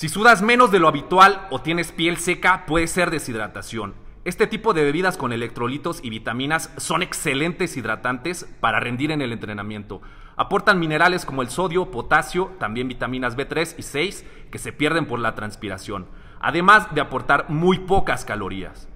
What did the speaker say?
Si sudas menos de lo habitual o tienes piel seca, puede ser deshidratación. Este tipo de bebidas con electrolitos y vitaminas son excelentes hidratantes para rendir en el entrenamiento. Aportan minerales como el sodio, potasio, también vitaminas B3 y 6 que se pierden por la transpiración, además de aportar muy pocas calorías.